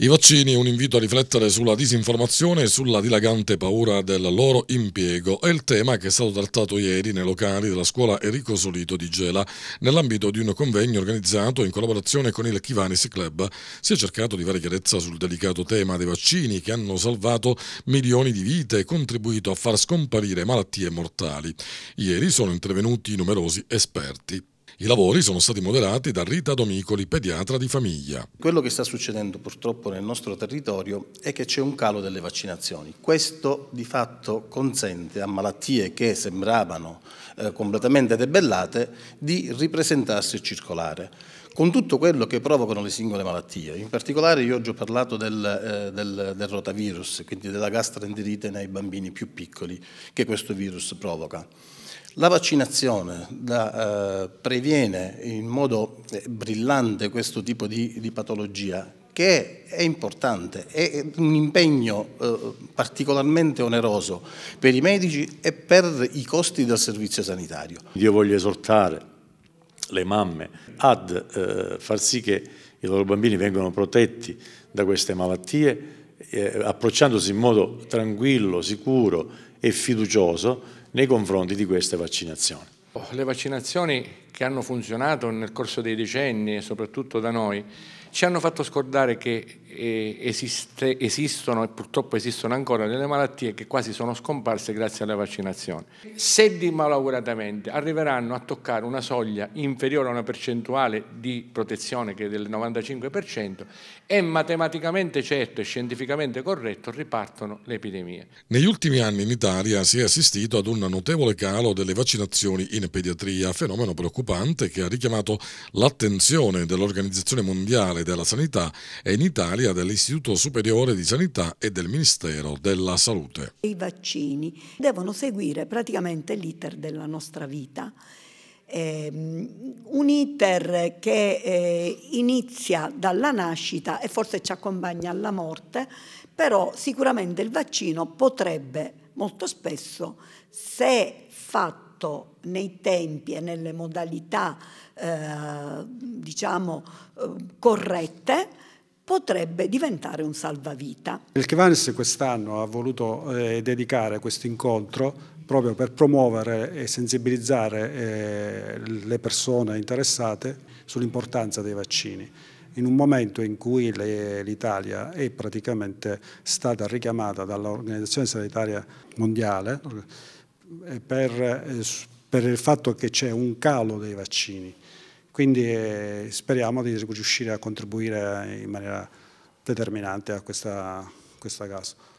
I vaccini, un invito a riflettere sulla disinformazione e sulla dilagante paura del loro impiego, è il tema che è stato trattato ieri nei locali della scuola Enrico Solito di Gela. Nell'ambito di un convegno organizzato in collaborazione con il Chivanis Club si è cercato di fare chiarezza sul delicato tema dei vaccini che hanno salvato milioni di vite e contribuito a far scomparire malattie mortali. Ieri sono intervenuti numerosi esperti. I lavori sono stati moderati da Rita Domicoli, pediatra di famiglia. Quello che sta succedendo purtroppo nel nostro territorio è che c'è un calo delle vaccinazioni. Questo di fatto consente a malattie che sembravano eh, completamente debellate di ripresentarsi e circolare con tutto quello che provocano le singole malattie. In particolare io oggi ho parlato del, eh, del, del rotavirus, quindi della gastroenterite nei bambini più piccoli che questo virus provoca. La vaccinazione da, eh, previene in modo eh, brillante questo tipo di, di patologia che è importante, è un impegno eh, particolarmente oneroso per i medici e per i costi del servizio sanitario. Io voglio esortare le mamme ad eh, far sì che i loro bambini vengano protetti da queste malattie, eh, approcciandosi in modo tranquillo, sicuro, e fiducioso nei confronti di queste vaccinazioni. Oh, le vaccinazioni che hanno funzionato nel corso dei decenni e soprattutto da noi, ci hanno fatto scordare che eh, esiste, esistono e purtroppo esistono ancora delle malattie che quasi sono scomparse grazie alla vaccinazione. Se di malauguratamente arriveranno a toccare una soglia inferiore a una percentuale di protezione che è del 95%, è matematicamente certo e scientificamente corretto ripartono le epidemie. Negli ultimi anni in Italia si è assistito ad un notevole calo delle vaccinazioni in pediatria, fenomeno preoccupante preoccupante che ha richiamato l'attenzione dell'Organizzazione Mondiale della Sanità e in Italia dell'Istituto Superiore di Sanità e del Ministero della Salute. I vaccini devono seguire praticamente l'iter della nostra vita. Eh, un iter che eh, inizia dalla nascita e forse ci accompagna alla morte, però sicuramente il vaccino potrebbe molto spesso, se fatto fatto nei tempi e nelle modalità eh, diciamo eh, corrette potrebbe diventare un salvavita. Il Chivanis quest'anno ha voluto eh, dedicare questo incontro proprio per promuovere e sensibilizzare eh, le persone interessate sull'importanza dei vaccini in un momento in cui l'Italia è praticamente stata richiamata dall'Organizzazione Sanitaria Mondiale per, per il fatto che c'è un calo dei vaccini. Quindi eh, speriamo di riuscire a contribuire in maniera determinante a questo caso.